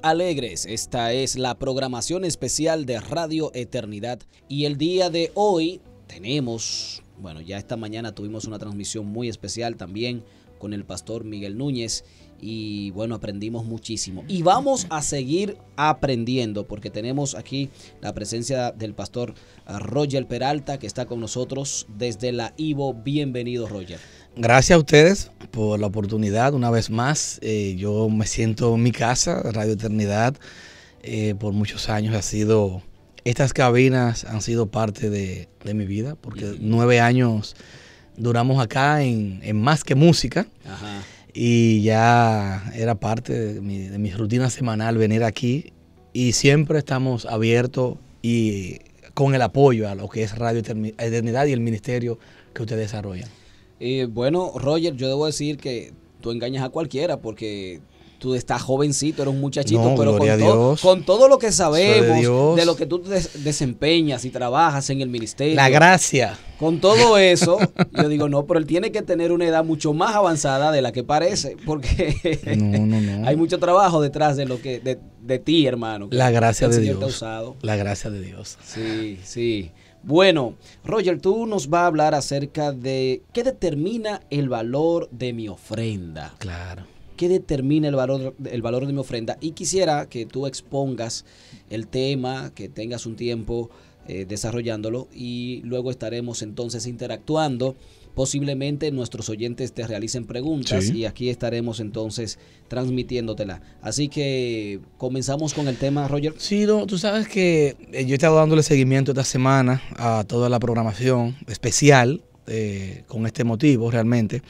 Alegres, esta es la programación especial de Radio Eternidad y el día de hoy tenemos, bueno, ya esta mañana tuvimos una transmisión muy especial también con el pastor Miguel Núñez y bueno, aprendimos muchísimo. Y vamos a seguir aprendiendo porque tenemos aquí la presencia del pastor Roger Peralta que está con nosotros desde la Ivo. Bienvenido, Roger. Gracias a ustedes por la oportunidad una vez más. Eh, yo me siento en mi casa, Radio Eternidad. Eh, por muchos años ha sido, estas cabinas han sido parte de, mi vida, porque nueve años duramos acá en, Más que Música. Y ya era parte de mi, de mi rutina semanal venir aquí. Y siempre estamos abiertos y con el apoyo a lo que es Radio Eternidad y el ministerio que ustedes desarrollan. Eh, bueno, Roger, yo debo decir que tú engañas a cualquiera porque tú estás jovencito, eres un muchachito, pero con, todo, lo que sabemos de, lo que tú desempeñas y trabajas en el ministerio. La gracia. Con todo eso, yo digo, no, pero él tiene que tener una edad mucho más avanzada de la que parece, porque hay mucho trabajo detrás de lo que de, de ti, hermano. La gracia de Dios. La gracia de Dios. Sí, sí. Bueno, Roger, tú nos vas a hablar acerca de qué determina el valor de mi ofrenda. Claro. ¿Qué determina el valor, el valor de mi ofrenda? Y quisiera que tú expongas el tema, que tengas un tiempo eh, desarrollándolo y luego estaremos entonces interactuando. Posiblemente nuestros oyentes te realicen preguntas y aquí estaremos entonces transmitiéndotela. Así que comenzamos con el tema, Roger. Sí, tú sabes que eh, yo he estado dándole seguimiento esta semana a toda la programación especial eh, con este motivo realmente.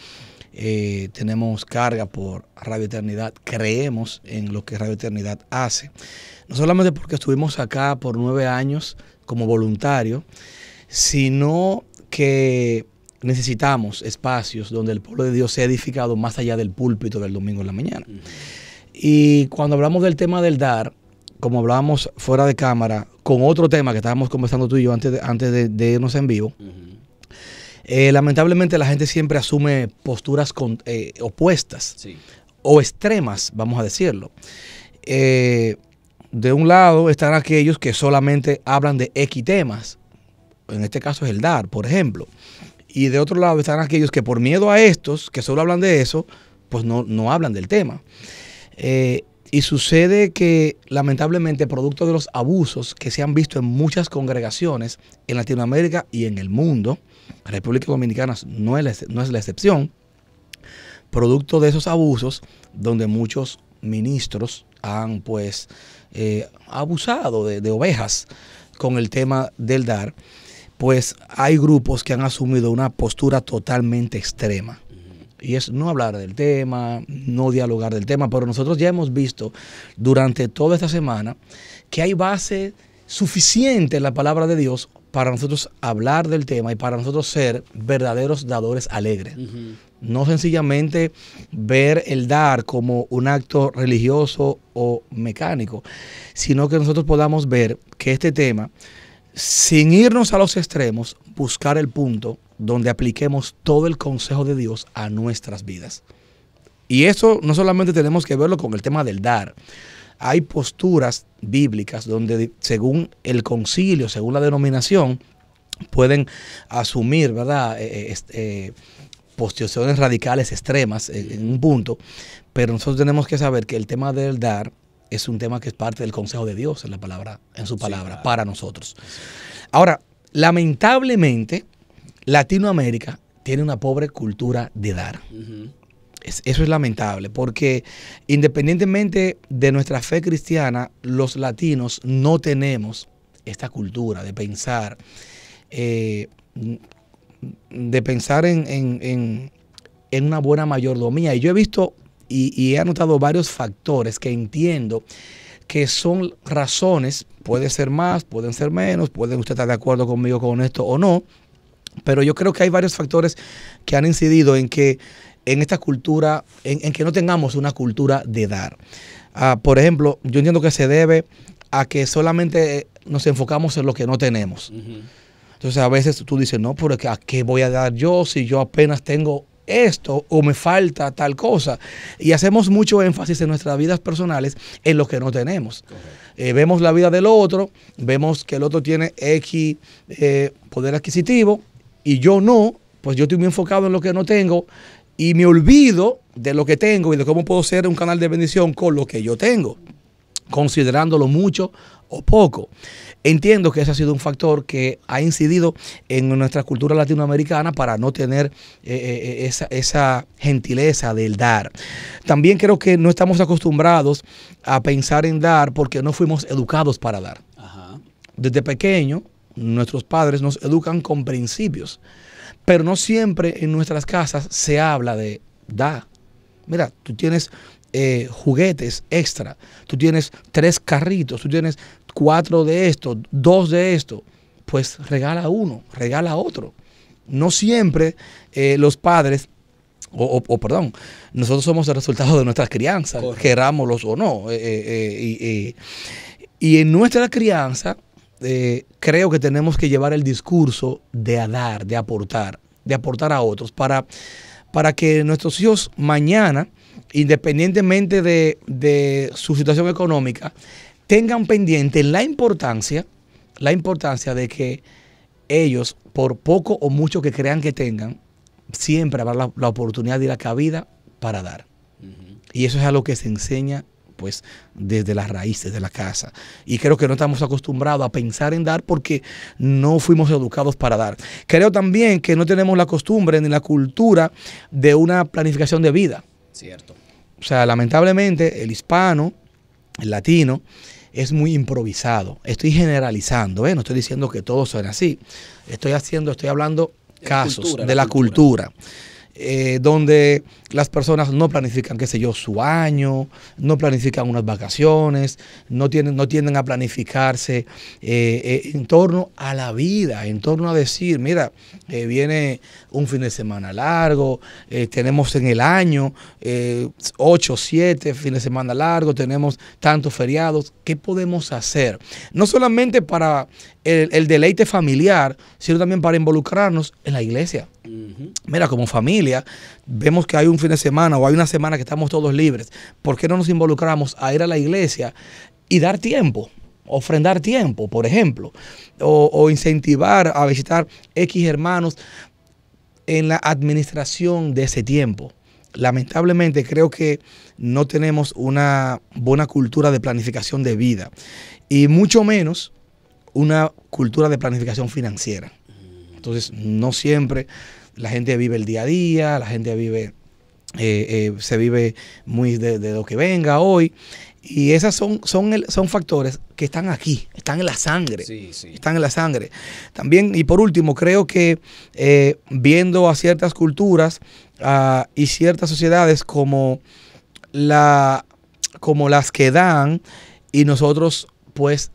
tenemos carga por Radio Eternidad, creemos en lo que Radio Eternidad hace. No solamente porque estuvimos acá por nueve años como voluntario, sino que necesitamos espacios donde el pueblo de Dios sea edificado más allá del púlpito del domingo en la mañana. Y cuando hablamos del tema del dar, como hablábamos fuera de cámara, con otro tema que estábamos conversando tú y yo antes de, antes de, irnos en vivo, eh, lamentablemente la gente siempre asume posturas eh, opuestas o extremas, vamos a decirlo. Eh, de un lado están aquellos que solamente hablan de X temas. En este caso es el DAR, por ejemplo. Y de otro lado están aquellos que por miedo a estos, que solo hablan de eso, pues no, no hablan del tema. Eh, y sucede que lamentablemente, producto de los abusos que se han visto en muchas congregaciones en Latinoamérica y en el mundo, la República Dominicana no es la excepción, producto de esos abusos donde muchos ministros han pues eh, abusado de, ovejas con el tema del dar, pues hay grupos que han asumido una postura totalmente extrema. Y es no hablar del tema, no dialogar del tema, pero nosotros ya hemos visto durante toda esta semana que hay base suficiente en la palabra de Dios para nosotros hablar del tema y para nosotros ser verdaderos dadores alegres no sencillamente ver el dar como un acto religioso o mecánico, sino que nosotros podamos ver que este tema, sin irnos a los extremos, buscar el punto donde apliquemos todo el consejo de Dios a nuestras vidas. Y eso no solamente tenemos que verlo con el tema del dar. Hay posturas bíblicas donde según el concilio, según la denominación, pueden asumir, ¿verdad? Eh, eh, este, eh, posiciones radicales extremas en, un punto, pero nosotros tenemos que saber que el tema del dar es un tema que es parte del consejo de Dios en la palabra, en su palabra, para nosotros. Ahora, lamentablemente, Latinoamérica tiene una pobre cultura de dar. eso es lamentable, porque independientemente de nuestra fe cristiana, los latinos no tenemos esta cultura de pensar eh, de pensar en, en, en, una buena mayordomía. Y yo he visto y, he anotado varios factores que entiendo que son razones, puede ser más, pueden ser menos, pueden usted estar de acuerdo conmigo con esto o no, pero yo creo que hay varios factores que han incidido en que en esta cultura, en, que no tengamos una cultura de dar. Ah, por ejemplo, yo entiendo que se debe a que solamente nos enfocamos en lo que no tenemos. Entonces a veces tú dices, no, pero ¿a qué voy a dar yo si yo apenas tengo esto o me falta tal cosa. Y hacemos mucho énfasis en nuestras vidas personales en lo que no tenemos. Eh, vemos la vida del otro, vemos que el otro tiene X eh, poder adquisitivo y yo no, pues yo estoy muy enfocado en lo que no tengo y me olvido de lo que tengo y de cómo puedo ser un canal de bendición con lo que yo tengo, considerándolo mucho o poco. Entiendo que ese ha sido un factor que ha incidido en nuestra cultura latinoamericana para no tener eh, eh, eh, esa, gentileza del dar. También creo que no estamos acostumbrados a pensar en dar porque no fuimos educados para dar. Desde pequeño, nuestros padres nos educan con principios, pero no siempre en nuestras casas se habla de dar. Mira, tú tienes juguetes extra, tú tienes tres carritos, tú tienes cuatro de estos, dos de estos, pues regala uno, regala otro. No siempre eh, los padres o, perdón, nosotros somos el resultado de nuestras crianzas, querámoslos o no. Eh, eh, y en nuestra crianza creo que tenemos que llevar el discurso de a dar, de aportar, de aportar a otros para, para que nuestros hijos mañana, independientemente de, de su situación económica, tengan pendiente la importancia, la importancia de que ellos, por poco o mucho que crean que tengan, siempre habrá la, oportunidad y la cabida para dar. Y eso es a lo que se enseña pues desde las raíces de la casa. Y creo que no estamos acostumbrados a pensar en dar porque no fuimos educados para dar. Creo también que no tenemos la costumbre ni la cultura de una planificación de vida. Cierto. O sea, lamentablemente el hispano, el latino, es muy improvisado. Estoy generalizando, ¿eh? no estoy diciendo que todos son así. Estoy haciendo, estoy hablando casos De la cultura. Eh, donde las personas no planifican, qué sé yo, su año, no planifican unas vacaciones, no, tienen, no tienden a planificarse eh, eh, en torno a la vida, en torno a decir, mira, viene un fin de semana largo, tenemos en el año 8, 7 fines de semana largo, tenemos tantos feriados, ¿qué podemos hacer? No solamente para el, deleite familiar sirve también para involucrarnos en la iglesia. Mira, como familia, vemos que hay un fin de semana o hay una semana que estamos todos libres. ¿Por qué no nos involucramos a ir a la iglesia y dar tiempo? Ofrendar tiempo, por ejemplo, o, o incentivar a visitar X hermanos en la administración de ese tiempo lamentablemente creo que no tenemos una buena cultura de planificación de vida y mucho menos una cultura de planificación financiera. Entonces, no siempre la gente vive el día a día, la gente vive, eh, eh, se vive muy de, lo que venga hoy. Y esos son, son, son factores que están aquí, están en la sangre. Están en la sangre. También, y por último, creo que eh, viendo a ciertas culturas ah, y ciertas sociedades como, la, como las que dan, y nosotros, pues,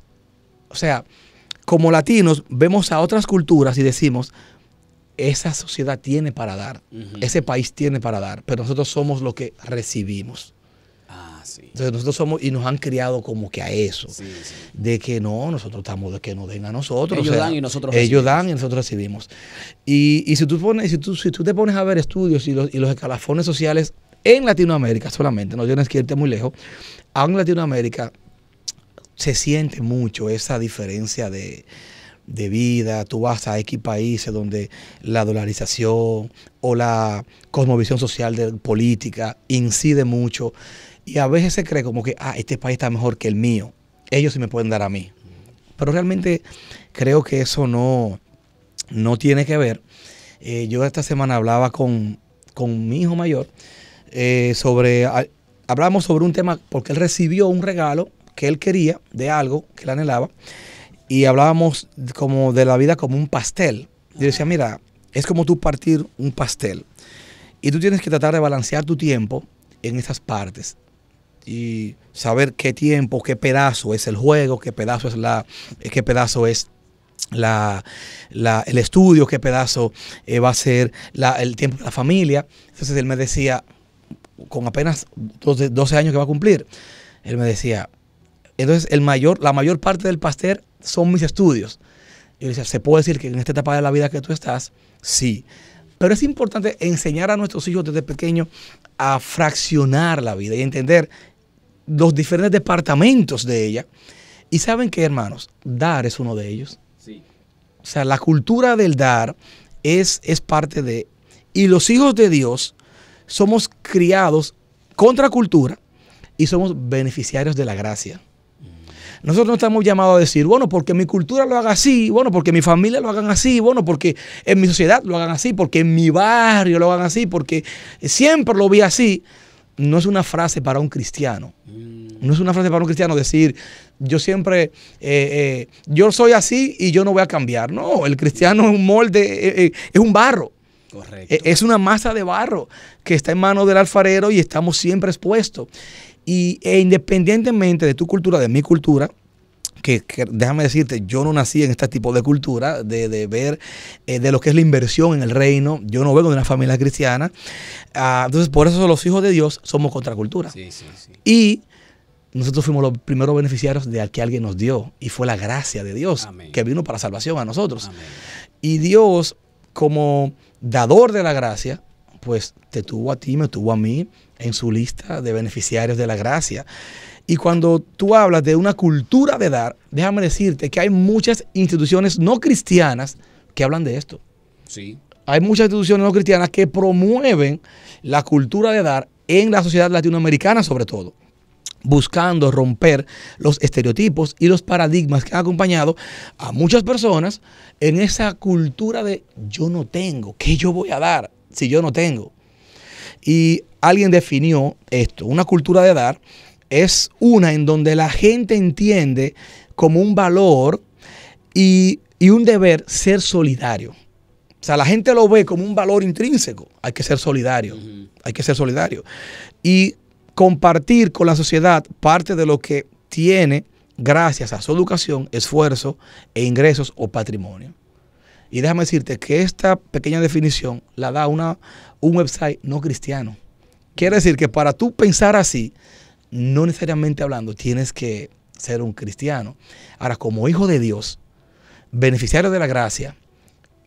o sea, como latinos vemos a otras culturas y decimos, esa sociedad tiene para dar, ese país tiene para dar, pero nosotros somos lo que recibimos. Ah, sí. Entonces nosotros somos y nos han criado como que a eso, de que no, nosotros estamos de que nos den a nosotros. Ellos dan y nosotros recibimos. Ellos dan y nosotros recibimos. Y, si, tú pones, si, tú, si tú te pones a ver estudios y los, y los escalafones sociales en Latinoamérica solamente, no tienes que irte muy lejos, aún en Latinoamérica se siente mucho esa diferencia de, vida. Tú vas a X países donde la dolarización o la cosmovisión social de política incide mucho. Y a veces se cree como que, ah, este país está mejor que el mío. Ellos sí me pueden dar a mí. Pero realmente creo que eso no, no tiene que ver. Eh, yo esta semana hablaba con, mi hijo mayor eh, sobre... Hablábamos sobre un tema porque él recibió un regalo que él quería, de algo que él anhelaba, y hablábamos como de la vida como un pastel. Yo decía, mira, es como tú partir un pastel. Y tú tienes que tratar de balancear tu tiempo en esas partes. Y saber qué tiempo, qué pedazo es el juego, qué pedazo es la, qué pedazo es la, el estudio, qué pedazo eh, va a ser la, el tiempo de la familia. Entonces él me decía, con apenas 12, años que va a cumplir, él me decía, entonces, la mayor parte del pastel son mis estudios. Yo decía, ¿se puede decir que en esta etapa de la vida que tú estás? Sí. Pero es importante enseñar a nuestros hijos desde pequeños a fraccionar la vida y entender los diferentes departamentos de ella. Y saben que, hermanos, dar es uno de ellos. O sea, la cultura del dar es, es parte de... Y los hijos de Dios somos criados contra cultura y somos beneficiarios de la gracia. Nosotros no estamos llamados a decir, bueno, porque mi cultura lo haga así, bueno, porque mi familia lo hagan así, bueno, porque en mi sociedad lo hagan así, porque en mi barrio lo hagan así, porque siempre lo vi así. No es una frase para un cristiano. Mm. No es una frase para un cristiano decir, yo siempre, eh, eh, yo soy así y yo no voy a cambiar. No, el cristiano es un molde, eh, es un barro. Correcto. E, es una masa de barro que está en manos del alfarero y estamos siempre expuestos. Y e independientemente de tu cultura, de mi cultura, que, déjame decirte, yo no nací en este tipo de cultura, de, ver eh, de lo que es la inversión en el reino. Yo no vengo de una familia cristiana. Ah, entonces, por eso los hijos de Dios somos contracultura. Y nosotros fuimos los primeros beneficiarios de que alguien nos dio. Y fue la gracia de Dios que vino para salvación a nosotros. Y Dios, como dador de la gracia, pues te tuvo a ti, me tuvo a mí, en su lista de beneficiarios de la gracia. Y cuando tú hablas de una cultura de dar, déjame decirte que hay muchas instituciones no cristianas que hablan de esto. Sí. Hay muchas instituciones no cristianas que promueven la cultura de dar en la sociedad latinoamericana sobre todo buscando romper los estereotipos y los paradigmas que han acompañado a muchas personas en esa cultura de yo no tengo, ¿qué yo voy a dar si yo no tengo? Y alguien definió esto, una cultura de dar es una en donde la gente entiende como un valor y, un deber ser solidario. O sea, la gente lo ve como un valor intrínseco. Hay que ser solidario. Hay que ser solidario. Y compartir con la sociedad parte de lo que tiene gracias a su educación, esfuerzo e ingresos o patrimonio. Y déjame decirte que esta pequeña definición la da una, un website no cristiano. Quiere decir que para tú pensar así, no necesariamente hablando, tienes que ser un cristiano. Ahora, como hijo de Dios, beneficiario de la gracia,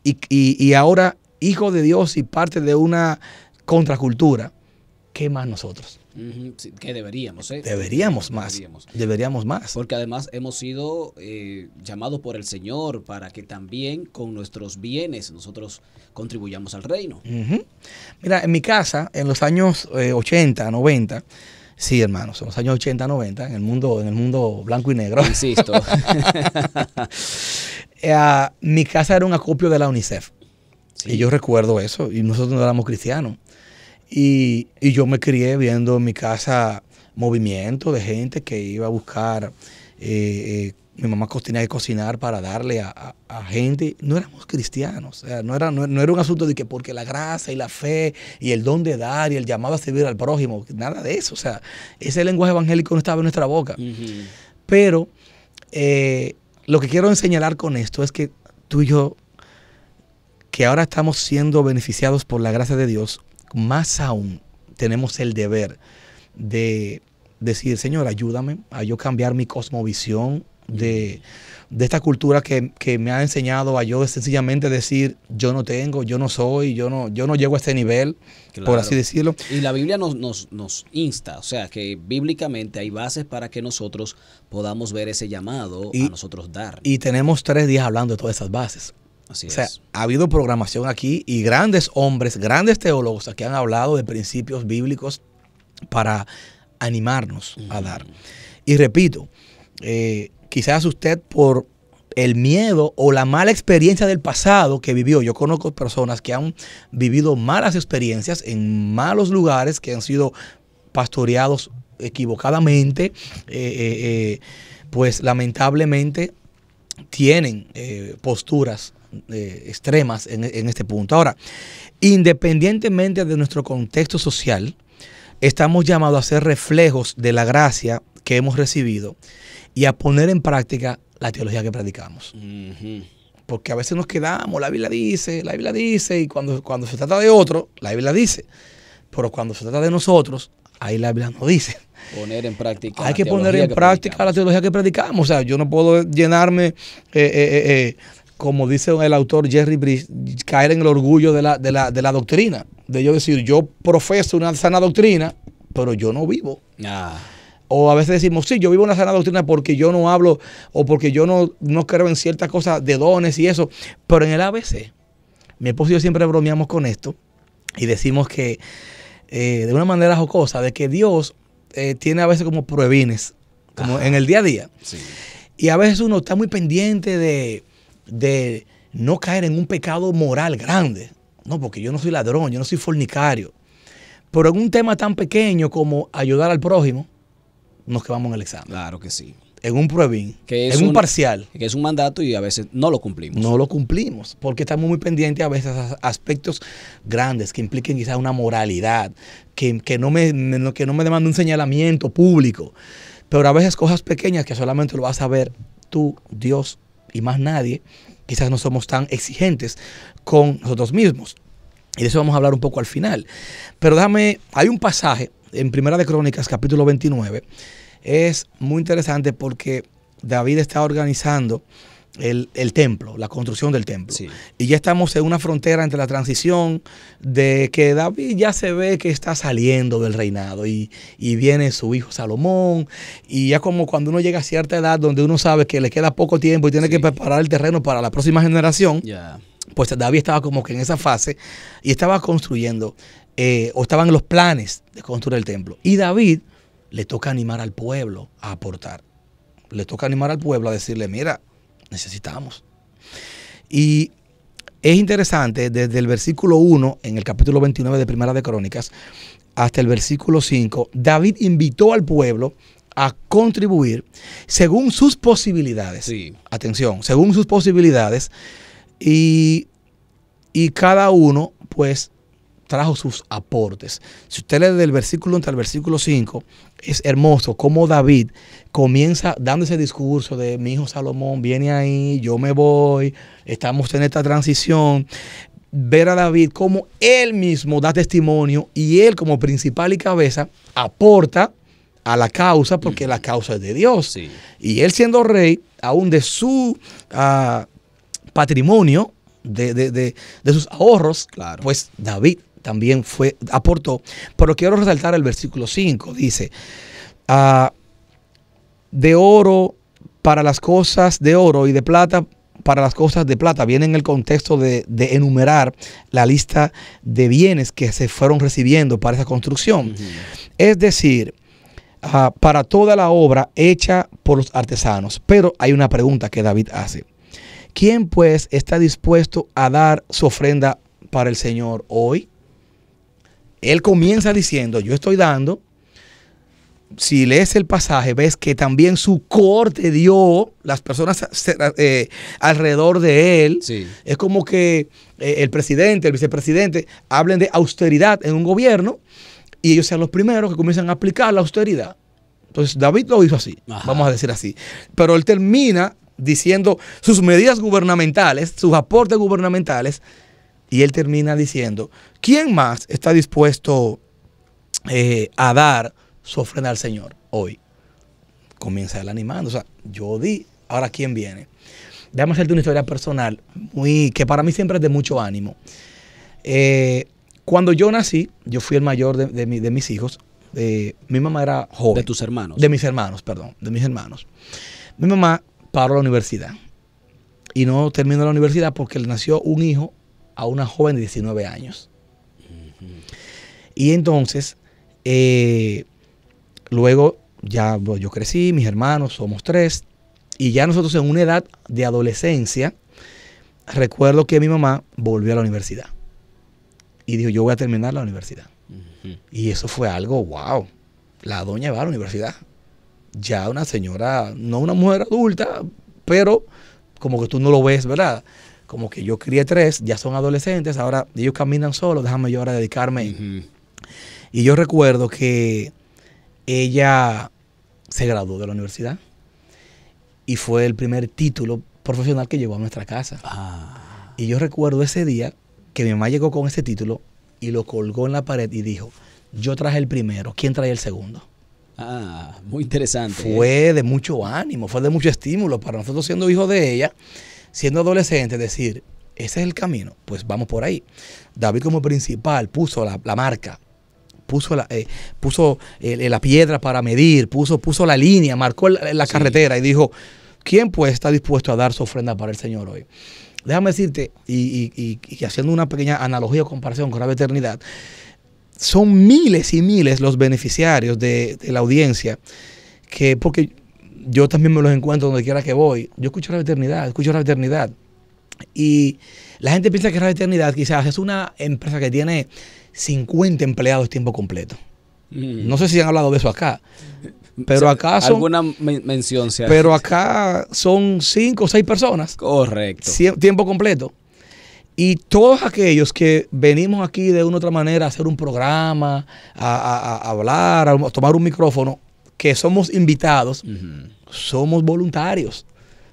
y, y ahora hijo de Dios y parte de una contracultura, ¿qué más nosotros? que deberíamos, ¿eh? Deberíamos más. Deberíamos. más. Porque además hemos sido eh, llamados por el Señor para que también con nuestros bienes nosotros contribuyamos al reino. Mira, en mi casa, en los años 80, eh, 90, Sí, hermanos, en los años 80, 90, en el mundo, en el mundo blanco y negro. Insisto. Ah, mi casa era un acopio de la UNICEF. Y yo recuerdo eso, y nosotros no éramos cristianos. Y, yo me crié viendo en mi casa movimiento de gente que iba a buscar. Eh, eh, mi mamá tenía y cocinar para darle a, gente. No éramos cristianos. O sea, no, era, no, era un asunto de que porque la gracia y la fe y el don de dar y el llamado a servir al prójimo, nada de eso. O sea, ese lenguaje evangélico no estaba en nuestra boca. Pero eh, lo que quiero señalar con esto es que tú y yo, que ahora estamos siendo beneficiados por la gracia de Dios, más aún tenemos el deber de decir, Señor, ayúdame a yo cambiar mi cosmovisión de, de esta cultura que, me ha enseñado a yo sencillamente decir, yo no tengo, yo no soy, yo no, yo no llego a este nivel, por así decirlo. Y la Biblia nos, nos, insta, o sea, que bíblicamente hay bases para que nosotros podamos ver ese llamado y, a nosotros dar. Y tenemos tres días hablando de todas esas bases ha habido programación aquí y grandes hombres, grandes teólogos que han hablado de principios bíblicos para animarnos a dar. Y repito, eh, quizás usted por el miedo o la mala experiencia del pasado que vivió. Yo conozco personas que han vivido malas experiencias en malos lugares, que han sido pastoreados equivocadamente, eh, eh, pues lamentablemente tienen posturas eh, extremas en, este punto. Ahora, independientemente de nuestro contexto social, estamos llamados a ser reflejos de la gracia que hemos recibido y a poner en práctica la teología que practicamos. Porque a veces nos quedamos, la Biblia dice, la Biblia dice, y cuando, cuando se trata de otro, la Biblia dice. Pero cuando se trata de nosotros, ahí la Biblia no dice. Poner en práctica. Hay que poner en práctica la teología que predicamos. O sea, yo no puedo llenarme eh, eh, como dice el autor Jerry Bridge, caer en el orgullo de la, doctrina. De yo decir, yo profeso una sana doctrina, pero yo no vivo. Ah. O a veces decimos, sí, yo vivo una sana doctrina porque yo no hablo o porque yo no, no creo en ciertas cosas de dones y eso. Pero en el ABC, mi esposo y yo siempre bromeamos con esto y decimos que eh, de una manera jocosa, de que Dios eh, tiene a veces como pruebines, como en el día a día. Y a veces uno está muy pendiente de, de no caer en un pecado moral grande. No, porque yo no soy ladrón, yo no soy fornicario. Pero en un tema tan pequeño como ayudar al prójimo, nos quedamos en el examen. Claro que sí. En un pruebín, es en un, parcial. Que es un mandato y a veces no lo cumplimos. No lo cumplimos, porque estamos muy pendientes a veces a aspectos grandes que impliquen quizás una moralidad, que, no me, que no me demanda un señalamiento público. Pero a veces cosas pequeñas que solamente lo vas a ver tú, Dios y más nadie, quizás no somos tan exigentes con nosotros mismos. Y de eso vamos a hablar un poco al final. Pero déjame, hay un pasaje en Primera de Crónicas, capítulo 29. Es muy interesante porque David está organizando el, templo, la construcción del templo. Y ya estamos en una frontera entre la transición de que David ya se ve que está saliendo del reinado y, viene su hijo Salomón y ya como cuando uno llega a cierta edad donde uno sabe que le queda poco tiempo y tiene que preparar el terreno para la próxima generación, pues David estaba como que en esa fase y estaba construyendo eh, o estaban los planes de construir el templo. Y David le toca animar al pueblo a aportar. Le toca animar al pueblo a decirle, mira, necesitamos. Y es interesante, desde el versículo 1, en el capítulo 29 de Primera de Crónicas, hasta el versículo 5, David invitó al pueblo a contribuir según sus posibilidades. Sí. Atención, según sus posibilidades. Y, y cada uno, pues, trajo sus aportes. Si usted lee del versículo 1 al versículo 5, es hermoso cómo David comienza dando ese discurso de mi hijo Salomón viene ahí, yo me voy, estamos en esta transición. Ver a David como él mismo da testimonio y él como principal y cabeza aporta a la causa porque la causa es de Dios. Y él siendo rey, aún de su ah, patrimonio, de, de, sus ahorros, pues David también fue, aportó, pero quiero resaltar el versículo 5, dice, ah, de oro para las cosas de oro y de plata para las cosas de plata. Viene en el contexto de, enumerar la lista de bienes que se fueron recibiendo para esa construcción. Es decir, ah, para toda la obra hecha por los artesanos. Pero hay una pregunta que David hace. ¿Quién pues está dispuesto a dar su ofrenda para el Señor hoy? él comienza diciendo, yo estoy dando, si lees el pasaje, ves que también su corte dio, las personas eh, alrededor de él, es como que eh, el presidente, el vicepresidente, hablen de austeridad en un gobierno y ellos sean los primeros que comienzan a aplicar la austeridad. Entonces David lo hizo así, vamos a decir así. Pero él termina diciendo sus medidas gubernamentales, sus aportes gubernamentales, y él termina diciendo, ¿quién más está dispuesto eh, a dar su ofrenda al Señor hoy? Comienza él animando, o sea, yo di, ahora ¿quién viene? Déjame hacerte una historia personal, muy, que para mí siempre es de mucho ánimo. Eh, cuando yo nací, yo fui el mayor de, mis hijos, eh, mi mamá era joven. De tus hermanos. De mis hermanos, perdón, de mis hermanos. Mi mamá paró la universidad y no terminó la universidad porque le nació un hijo a una joven de 19 años. Y entonces, eh, luego ya yo crecí, mis hermanos, somos tres, y ya nosotros en una edad de adolescencia, recuerdo que mi mamá volvió a la universidad y dijo, yo voy a terminar la universidad. Y eso fue algo, wow, la doña va a la universidad. Ya una señora, no una mujer adulta, pero como que tú no lo ves, ¿verdad? como que yo crié tres, ya son adolescentes, ahora ellos caminan solos, déjame yo ahora dedicarme. Y yo recuerdo que ella se graduó de la universidad y fue el primer título profesional que llegó a nuestra casa. Ah. Y yo recuerdo ese día que mi mamá llegó con ese título y lo colgó en la pared y dijo, yo traje el primero, ¿quién trae el segundo? Ah, muy interesante. ¿eh? Fue de mucho ánimo, fue de mucho estímulo para nosotros siendo hijos de ella siendo adolescente, decir, ese es el camino, pues vamos por ahí. David como principal puso la, marca, puso la, eh, puso, eh, la piedra para medir, puso, puso la línea, marcó la, carretera y dijo, ¿quién pues está dispuesto a dar su ofrenda para el Señor hoy? Déjame decirte, y, y, haciendo una pequeña analogía o comparación con la eternidad, son miles y miles los beneficiarios de, de la audiencia que, porque yo también me los encuentro donde quiera que voy. Yo escucho la Eternidad, escucho la Eternidad. Y la gente piensa que la Eternidad quizás es una empresa que tiene 50 empleados tiempo completo. Mm. No sé si han hablado de eso acá. Mm. Pero acá son. Alguna mención se hace. Pero acá son 5 o 6 personas. Correcto. Tiempo completo. Y todos aquellos que venimos aquí de una u otra manera a hacer un programa, a hablar, a tomar un micrófono, que somos invitados, somos voluntarios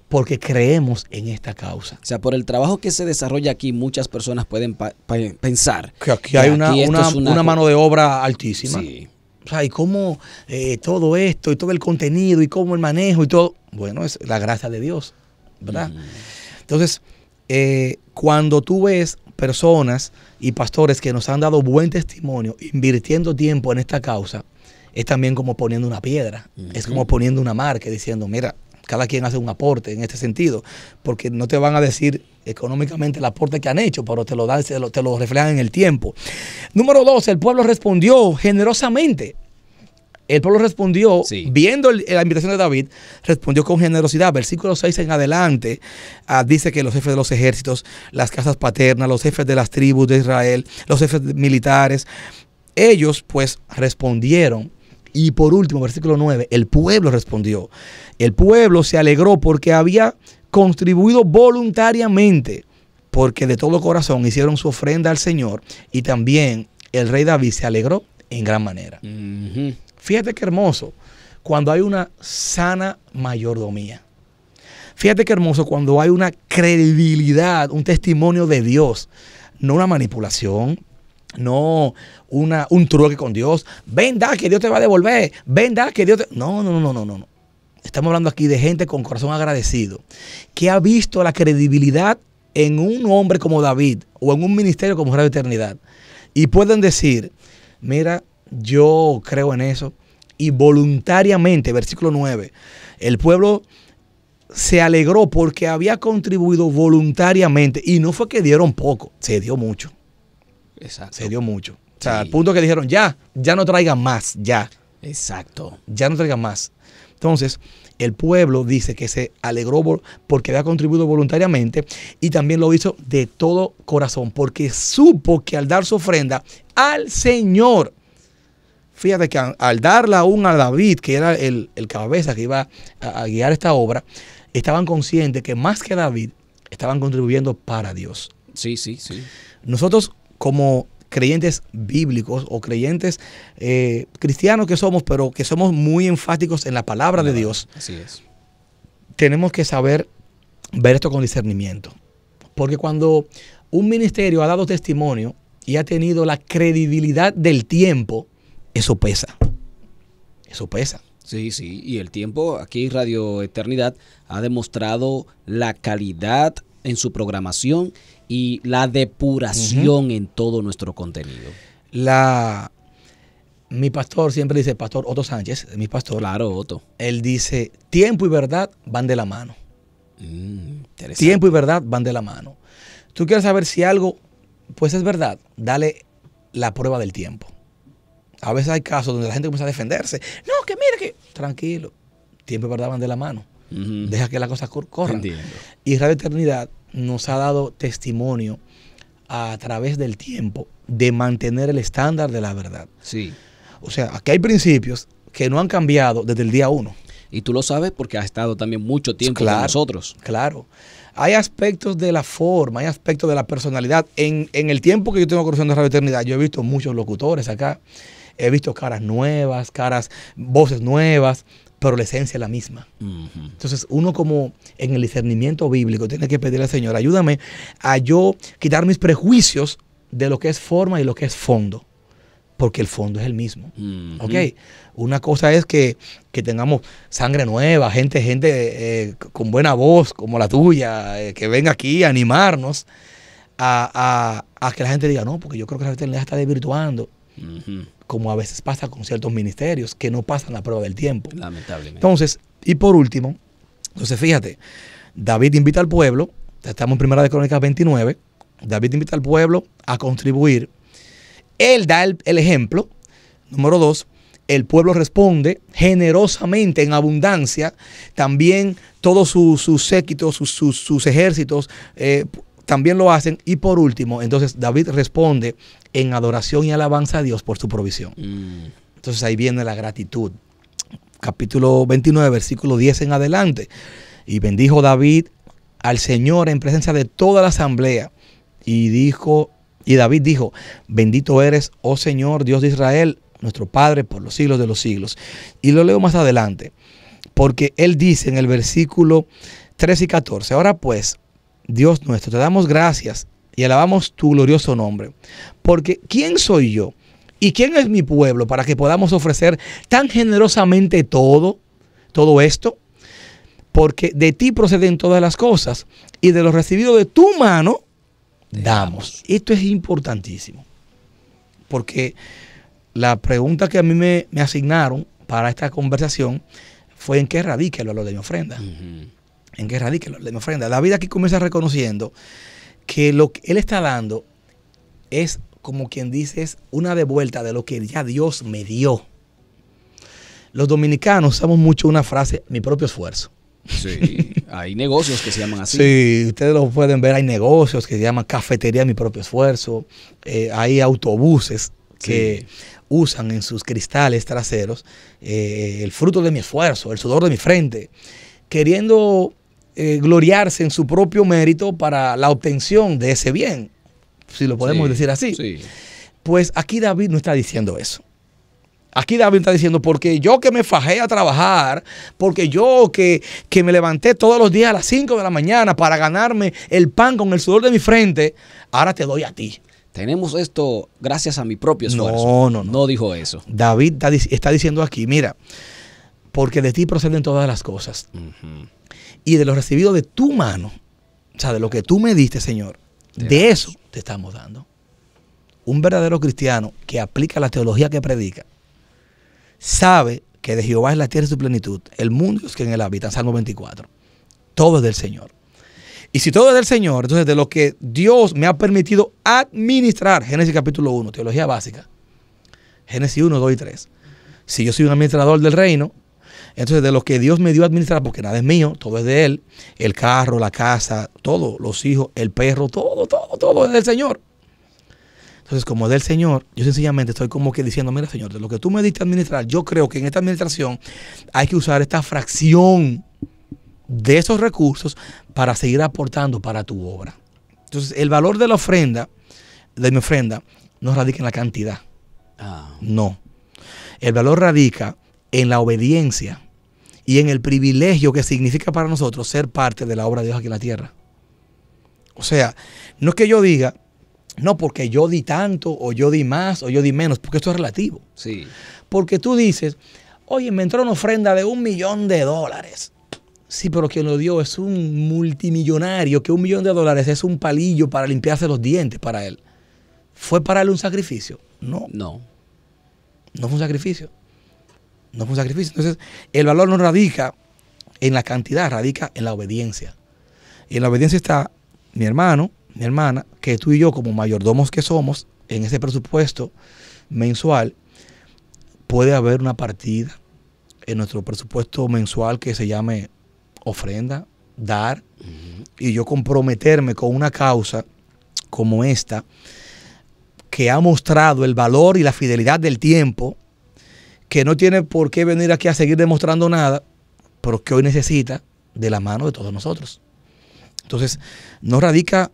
porque creemos en esta causa. O sea, por el trabajo que se desarrolla aquí, muchas personas pueden pensar que aquí hay una, mano de obra altísima. O sea, y cómo eh, todo esto, y todo el contenido, y cómo el manejo, y todo. Bueno, es la gracia de Dios, ¿verdad? Entonces, eh, cuando tú ves personas y pastores que nos han dado buen testimonio, invirtiendo tiempo en esta causa, es también como poniendo una piedra, es como poniendo una marca, diciendo, mira, cada quien hace un aporte en este sentido, porque no te van a decir económicamente el aporte que han hecho, pero te lo dan, te lo, reflejan en el tiempo. Número dos, el pueblo respondió generosamente. El pueblo respondió, viendo la invitación de David, respondió con generosidad. Versículo 6 en adelante ah, dice que los jefes de los ejércitos, las casas paternas, los jefes de las tribus de Israel, los jefes militares, ellos pues respondieron y por último, versículo 9, el pueblo respondió. El pueblo se alegró porque había contribuido voluntariamente, porque de todo corazón hicieron su ofrenda al Señor y también el rey David se alegró en gran manera. Fíjate qué hermoso cuando hay una sana mayordomía. Fíjate qué hermoso cuando hay una credibilidad, un testimonio de Dios, no una manipulación, no un trueque con Dios. Venda que Dios te va a devolver. Venda que Dios te. No, no, no, no, no, no. Estamos hablando aquí de gente con corazón agradecido, que ha visto la credibilidad en un hombre como David o en un ministerio como de Eternidad. Y pueden decir, mira, yo creo en eso. Y voluntariamente, versículo 9, el pueblo se alegró porque había contribuido voluntariamente. Y no fue que dieron poco, se dio mucho. Se dio mucho. al punto que dijeron, ya, ya no traigan más, ya. Exacto. Ya no traigan más. Entonces, el pueblo dice que se alegró porque había contribuido voluntariamente y también lo hizo de todo corazón, porque supo que al dar su ofrenda al Señor, fíjate que al darla aún a David, que era el, el cabeza que iba a, a guiar esta obra, estaban conscientes que más que David, estaban contribuyendo para Dios. Sí, sí, sí. Nosotros como creyentes bíblicos o creyentes eh, cristianos que somos, pero que somos muy enfáticos en la palabra de Dios. Así es. Tenemos que saber ver esto con discernimiento. Porque cuando un ministerio ha dado testimonio y ha tenido la credibilidad del tiempo, eso pesa. Eso pesa. Sí, sí, y el tiempo, aquí Radio Eternidad ha demostrado la calidad en su programación y la depuración en todo nuestro contenido. La mi pastor siempre dice, pastor Otto Sánchez, mi pastor. Claro, Otto. Él dice, tiempo y verdad van de la mano. Mm, tiempo y verdad van de la mano. Tú quieres saber si algo, pues es verdad, dale la prueba del tiempo. A veces hay casos donde la gente comienza a defenderse. No, que mire que... Tranquilo, tiempo y verdad van de la mano. Deja que las cosas corran. Entiendo. Y Radio Eternidad nos ha dado testimonio a través del tiempo de mantener el estándar de la verdad. Sí. O sea, aquí hay principios que no han cambiado desde el día uno. Y tú lo sabes porque has estado también mucho tiempo con nosotros. Claro. Hay aspectos de la forma, hay aspectos de la personalidad. En, el tiempo que yo tengo de Radio Eternidad, yo he visto muchos locutores acá. He visto caras nuevas, caras, voces nuevas, pero la esencia es la misma. Entonces, uno como en el discernimiento bíblico tiene que pedirle al Señor, ayúdame a yo quitar mis prejuicios de lo que es forma y lo que es fondo, porque el fondo es el mismo. Una cosa es que, tengamos sangre nueva, gente, gente eh, con buena voz como la tuya, eh, que venga aquí a animarnos. A, que la gente diga, no, porque yo creo que la gente está desvirtuando como a veces pasa con ciertos ministerios que no pasan la prueba del tiempo. Lamentablemente. Entonces, y por último, entonces fíjate, David invita al pueblo, estamos en Primera de Crónicas 29, David invita al pueblo a contribuir. Él da el, ejemplo, número dos, el pueblo responde generosamente, en abundancia. También todos sus, séquitos, sus, ejércitos eh, también lo hacen. Y por último, entonces David responde en adoración y alabanza a Dios por su provisión. Mm. Entonces ahí viene la gratitud. Capítulo 29, versículo 10 en adelante. Y bendijo David al Señor en presencia de toda la asamblea. Y dijo, y David dijo, bendito eres, oh Señor, Dios de Israel, nuestro Padre, por los siglos de los siglos. Y lo leo más adelante, porque él dice en el versículo 13 y 14, ahora pues, Dios nuestro, te damos gracias y alabamos tu glorioso nombre. Porque ¿quién soy yo? ¿Y quién es mi pueblo para que podamos ofrecer tan generosamente todo, todo esto? Porque de ti proceden todas las cosas y de lo recibido de tu mano damos. Esto es importantísimo. Porque la pregunta que a mí me, asignaron para esta conversación fue en qué radica el valor de mi ofrenda en que radica la vida aquí comienza reconociendo que lo que él está dando es, como quien dice, es una devuelta de lo que ya Dios me dio. Los dominicanos usamos mucho una frase, mi propio esfuerzo. Sí, hay negocios que se llaman así. Sí, ustedes lo pueden ver, hay negocios que se llaman cafetería mi propio esfuerzo, eh, hay autobuses que usan en sus cristales traseros eh, el fruto de mi esfuerzo, el sudor de mi frente, queriendo eh, gloriarse en su propio mérito para la obtención de ese bien, si lo podemos decir así. Pues aquí David no está diciendo eso. Aquí David está diciendo, porque yo que me fajé a trabajar, porque yo que, me levanté todos los días a las 5 de la mañana para ganarme el pan con el sudor de mi frente, ahora te doy a ti. Tenemos esto gracias a mi propio esfuerzo. No, no, no. No dijo eso. David está diciendo aquí, mira, porque de ti proceden todas las cosas y de lo recibido de tu mano, o sea, de lo que tú me diste, Señor, de eso te estamos dando. Un verdadero cristiano que aplica la teología que predica, sabe que de Jehová es la tierra y su plenitud, el mundo es que en él habita, Salmo 24. Todo es del Señor. Y si todo es del Señor, entonces de lo que Dios me ha permitido administrar, Génesis capítulo 1, teología básica, Génesis 1, 2 y 3. Si yo soy un administrador del reino, entonces, de lo que Dios me dio a administrar, porque nada es mío, todo es de Él, el carro, la casa, todo, los hijos, el perro, todo, todo, todo es del Señor. Entonces, como es del Señor, yo sencillamente estoy como que diciendo, mira Señor, de lo que tú me diste a administrar, yo creo que en esta administración hay que usar esta fracción de esos recursos para seguir aportando para tu obra. Entonces, el valor de la ofrenda, de mi ofrenda, no radica en la cantidad. Ah. No. El valor radica en la obediencia y en el privilegio que significa para nosotros ser parte de la obra de Dios aquí en la tierra. O sea, no es que yo diga, no porque yo di tanto, o yo di más, o yo di menos, porque esto es relativo. Sí. Porque tú dices, oye, me entró una ofrenda de un millón de dólares. Sí, pero quien lo dio es un multimillonario, que un millón de dólares es un palillo para limpiarse los dientes para él. ¿Fue para él un sacrificio? No. No. No fue un sacrificio no fue un sacrificio. Entonces, el valor no radica en la cantidad, radica en la obediencia. Y en la obediencia está mi hermano, mi hermana, que tú y yo, como mayordomos que somos, en ese presupuesto mensual, puede haber una partida en nuestro presupuesto mensual que se llame ofrenda, dar, y yo comprometerme con una causa como esta, que ha mostrado el valor y la fidelidad del tiempo que no tiene por qué venir aquí a seguir demostrando nada, pero que hoy necesita de la mano de todos nosotros. Entonces, no radica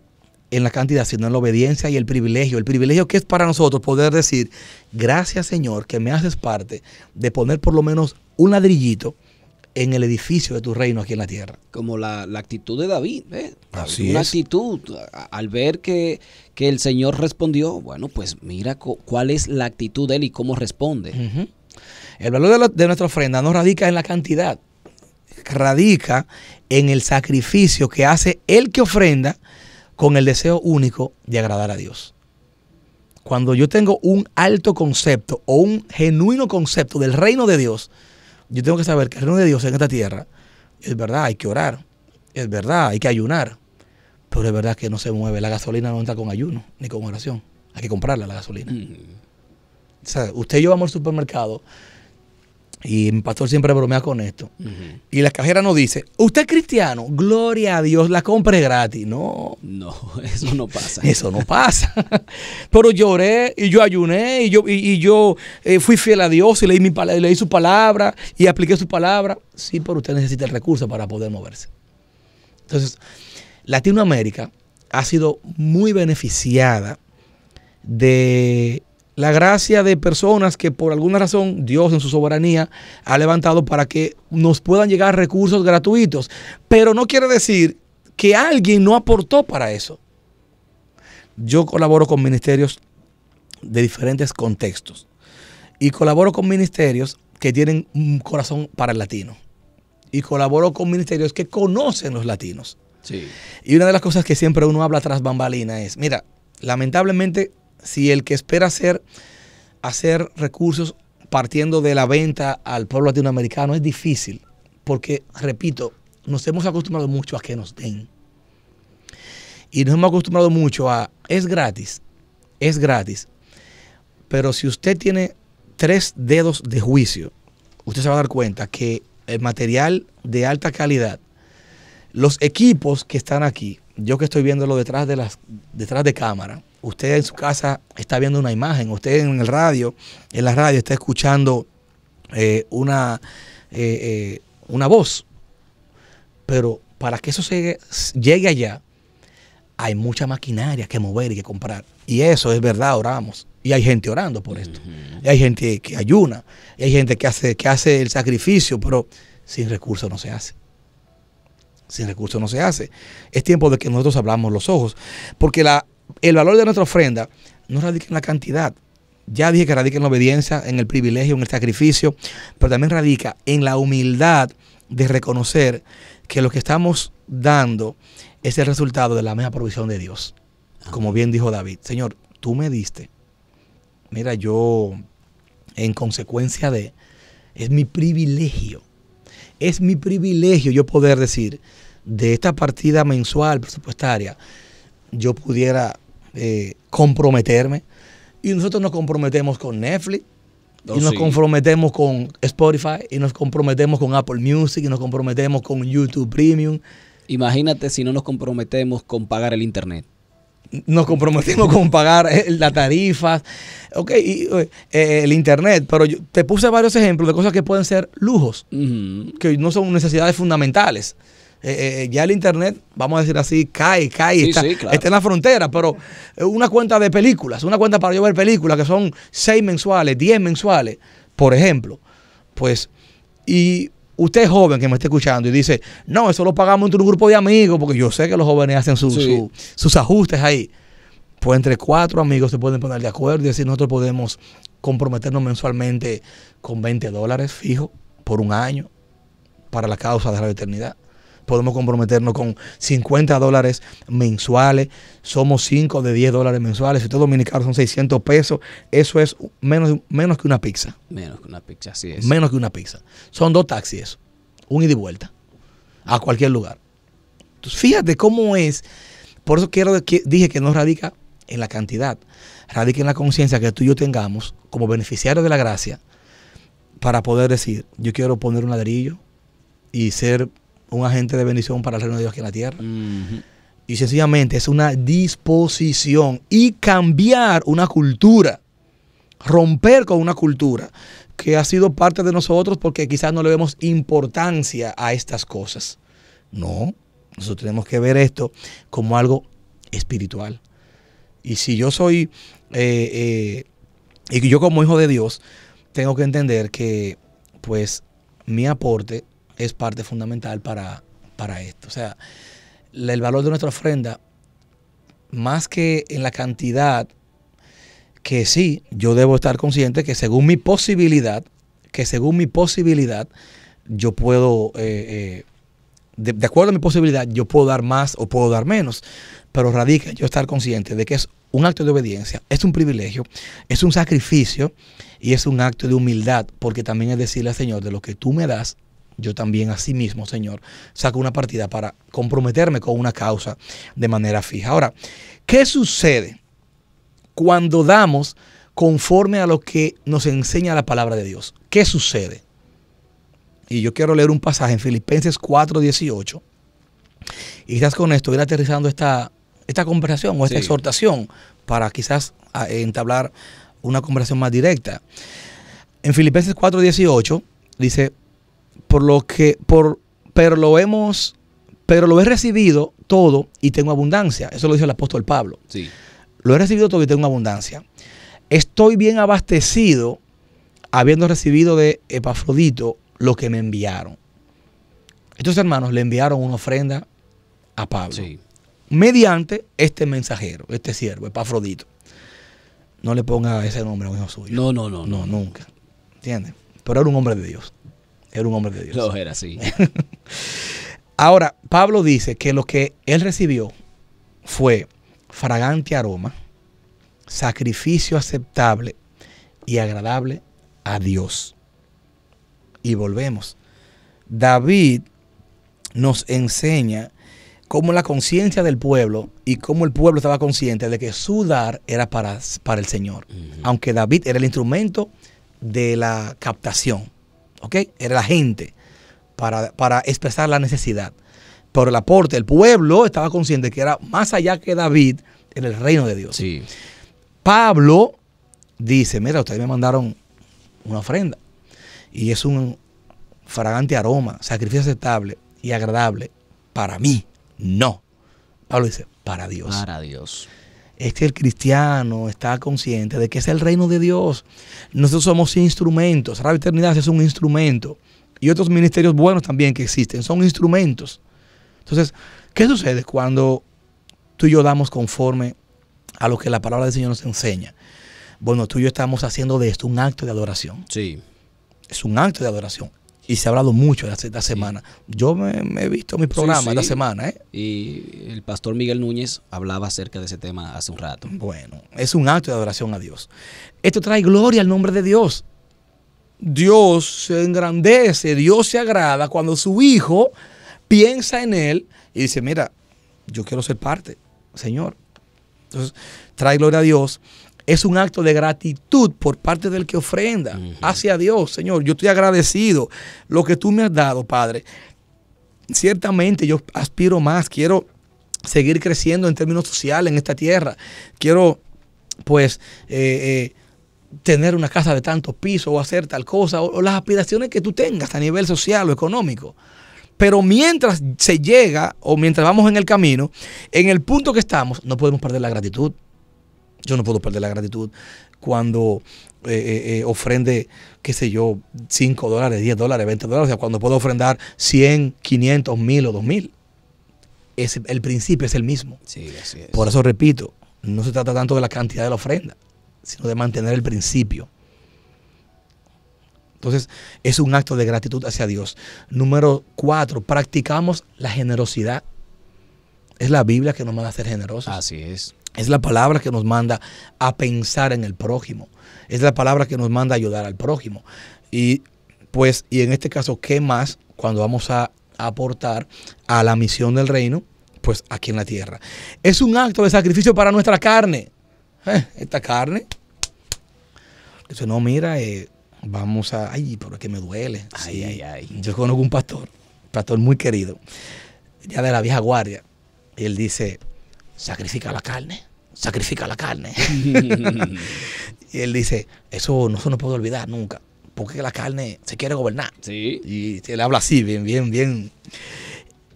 en la cantidad, sino en la obediencia y el privilegio. El privilegio que es para nosotros poder decir, gracias Señor, que me haces parte de poner por lo menos un ladrillito en el edificio de tu reino aquí en la tierra. Como la, actitud de David, ¿eh? una actitud al ver que, el Señor respondió, bueno, pues mira cuál es la actitud de él y cómo responde. El valor de, nuestra ofrenda no radica en la cantidad, radica en el sacrificio que hace el que ofrenda con el deseo único de agradar a Dios. Cuando yo tengo un alto concepto o un genuino concepto del reino de Dios, yo tengo que saber que el reino de Dios en esta tierra es verdad, hay que orar, es verdad, hay que ayunar, pero es verdad que no se mueve. La gasolina no entra con ayuno ni con oración, hay que comprarla la gasolina. Mm usted y yo vamos al supermercado y mi pastor siempre bromea con esto. Y la cajera nos dice, usted es cristiano, gloria a Dios, la compre gratis. No. No, eso no pasa. eso no pasa. Pero lloré y yo ayuné y yo, y, yo eh, fui fiel a Dios y leí, mi, leí su palabra y apliqué su palabra. Sí, pero usted necesita recursos para poder moverse. Entonces, Latinoamérica ha sido muy beneficiada de la gracia de personas que por alguna razón Dios en su soberanía ha levantado para que nos puedan llegar recursos gratuitos. Pero no quiere decir que alguien no aportó para eso. Yo colaboro con ministerios de diferentes contextos y colaboro con ministerios que tienen un corazón para el latino y colaboro con ministerios que conocen los latinos. Sí. Y una de las cosas que siempre uno habla tras bambalina es, mira, lamentablemente si el que espera hacer, hacer recursos partiendo de la venta al pueblo latinoamericano es difícil, porque, repito, nos hemos acostumbrado mucho a que nos den. Y nos hemos acostumbrado mucho a, es gratis, es gratis. Pero si usted tiene tres dedos de juicio, usted se va a dar cuenta que el material de alta calidad, los equipos que están aquí, yo que estoy viéndolo detrás de, las, detrás de cámara, usted en su casa está viendo una imagen, usted en el radio, en la radio está escuchando eh, una, eh, eh, una voz. Pero para que eso llegue allá, hay mucha maquinaria que mover y que comprar. Y eso es verdad, oramos. Y hay gente orando por esto. Y hay gente que ayuna. Y hay gente que hace, que hace el sacrificio, pero sin recursos no se hace. Sin recursos no se hace. Es tiempo de que nosotros abramos los ojos. Porque la el valor de nuestra ofrenda no radica en la cantidad. Ya dije que radica en la obediencia, en el privilegio, en el sacrificio, pero también radica en la humildad de reconocer que lo que estamos dando es el resultado de la misma provisión de Dios. Como bien dijo David, Señor, tú me diste. Mira, yo, en consecuencia de, es mi privilegio, es mi privilegio yo poder decir de esta partida mensual presupuestaria, yo pudiera eh, comprometerme. Y nosotros nos comprometemos con Netflix, y oh, nos comprometemos con Spotify, y nos comprometemos con Apple Music, y nos comprometemos con YouTube Premium. Imagínate si no nos comprometemos con pagar el Internet. Nos comprometimos con pagar eh, las tarifas, ok, eh, el Internet, pero te puse varios ejemplos de cosas que pueden ser lujos, que no son necesidades fundamentales. Eh, eh, eh, ya el Internet, vamos a decir así, cae, cae, está, en la frontera, pero una cuenta de películas, una cuenta para yo ver películas que son seis mensuales, diez mensuales, por ejemplo, pues, y usted es joven que me está escuchando y dice, no, eso lo pagamos entre un grupo de amigos, porque yo sé que los jóvenes hacen sus ajustes ahí. Pues entre cuatro amigos se pueden poner de acuerdo y decir, nosotros podemos comprometernos mensualmente con 20 dólares fijos por un año para la causa de la eternidad podemos comprometernos con 50 dólares mensuales, somos 5 de 10 dólares mensuales, si usted dominicano son 600 pesos, eso es menos, menos que una pizza. Menos que una pizza, así es. Menos que una pizza. Son dos taxis un ida y vuelta, a cualquier lugar. Entonces, fíjate cómo es, por eso quiero que dije que no radica en la cantidad, radica en la conciencia que tú y yo tengamos como beneficiarios de la gracia para poder decir, yo quiero poner un ladrillo y ser un agente de bendición para el reino de Dios aquí en la tierra. Y sencillamente es una disposición y cambiar una cultura, romper con una cultura que ha sido parte de nosotros porque quizás no le vemos importancia a estas cosas. No, nosotros tenemos que ver esto como algo espiritual. Y si yo soy, eh, eh, y yo como hijo de Dios, tengo que entender que pues mi aporte es parte fundamental para, para esto. O sea, el valor de nuestra ofrenda, más que en la cantidad, que sí, yo debo estar consciente que según mi posibilidad, que según mi posibilidad, yo puedo, eh, eh, de, de, acuerdo a mi posibilidad, yo puedo dar más o puedo dar menos, pero radica yo estar consciente de que es un acto de obediencia, es un privilegio, es un sacrificio y es un acto de humildad, porque también es decirle al Señor, de lo que tú me das, yo también mismo, Señor, saco una partida para comprometerme con una causa de manera fija. Ahora, ¿qué sucede cuando damos conforme a lo que nos enseña la palabra de Dios? ¿Qué sucede? Y yo quiero leer un pasaje en Filipenses 4:18. Y quizás con esto ir aterrizando esta, esta conversación o esta exhortación para quizás entablar una conversación más directa. En Filipenses 4:18 dice, por lo que, por, pero lo hemos, pero lo he recibido todo y tengo abundancia. Eso lo dice el apóstol Pablo. Sí. Lo he recibido todo y tengo abundancia. Estoy bien abastecido habiendo recibido de Epafrodito lo que me enviaron. Estos hermanos le enviaron una ofrenda a Pablo. Mediante este mensajero, este siervo, Epafrodito. No le ponga ese nombre a un hijo suyo. No, no, no. No, nunca. ¿Entiendes? Pero era un hombre de Dios era un hombre de Dios. Lo era, así. Ahora, Pablo dice que lo que él recibió fue fragante aroma, sacrificio aceptable y agradable a Dios. Y volvemos. David nos enseña cómo la conciencia del pueblo y cómo el pueblo estaba consciente de que su dar era para, para el Señor. Aunque David era el instrumento de la captación. Era la gente para, expresar la necesidad. por el aporte, el pueblo estaba consciente que era más allá que David en el reino de Dios. Pablo dice, mira, ustedes me mandaron una ofrenda y es un fragante aroma, sacrificio aceptable y agradable para mí. No. Pablo dice, para Dios. Para Dios es que el cristiano está consciente de que es el reino de Dios. Nosotros somos instrumentos. La Eternidad es un instrumento. Y otros ministerios buenos también que existen son instrumentos. Entonces, ¿qué sucede cuando tú y yo damos conforme a lo que la palabra del Señor nos enseña? Bueno, tú y yo estamos haciendo de esto un acto de adoración. Sí. Es un acto de adoración y se ha hablado mucho de esta semana. Yo me, he visto mi programa esta semana. ¿eh? Y el pastor Miguel Núñez hablaba acerca de ese tema hace un rato. Bueno, es un acto de adoración a Dios. Esto trae gloria al nombre de Dios. Dios se engrandece, Dios se agrada cuando su hijo piensa en él y dice, mira, yo quiero ser parte, Señor. Entonces, trae gloria a Dios es un acto de gratitud por parte del que ofrenda hacia Dios. Señor, yo estoy agradecido lo que tú me has dado, Padre. Ciertamente yo aspiro más, quiero seguir creciendo en términos sociales en esta tierra. Quiero, pues, eh, eh, tener una casa de tantos pisos o hacer tal cosa, o, las aspiraciones que tú tengas a nivel social o económico. Pero mientras se llega o mientras vamos en el camino, en el punto que estamos, no podemos perder la gratitud. Yo no puedo perder la gratitud cuando eh, eh, eh, ofrende, qué sé yo, 5 dólares, 10 dólares, 20 dólares. O sea, cuando puedo ofrendar 100, 500, 1000 o 2000. Es, el principio es el mismo. Por eso repito, no se trata tanto de la cantidad de la ofrenda, sino de mantener el principio. Entonces, es un acto de gratitud hacia Dios. Número 4, practicamos la generosidad. Es la Biblia que nos manda a ser generosos. Así es. Es la palabra que nos manda a pensar en el prójimo. Es la palabra que nos manda a ayudar al prójimo. Y pues, y en este caso, ¿qué más cuando vamos a aportar a la misión del reino? Pues aquí en la tierra. Es un acto de sacrificio para nuestra carne. Eh, esta carne. Dice, no, mira, eh, vamos a. Ay, pero es que me duele. Ay, ay, ay. Yo conozco un pastor, pastor muy querido, ya de la vieja guardia. Y él dice, sacrifica la carne, sacrifica la carne. y él dice, eso no se nos puede olvidar nunca, porque la carne se quiere gobernar. Sí. Y él habla así, bien, bien, bien.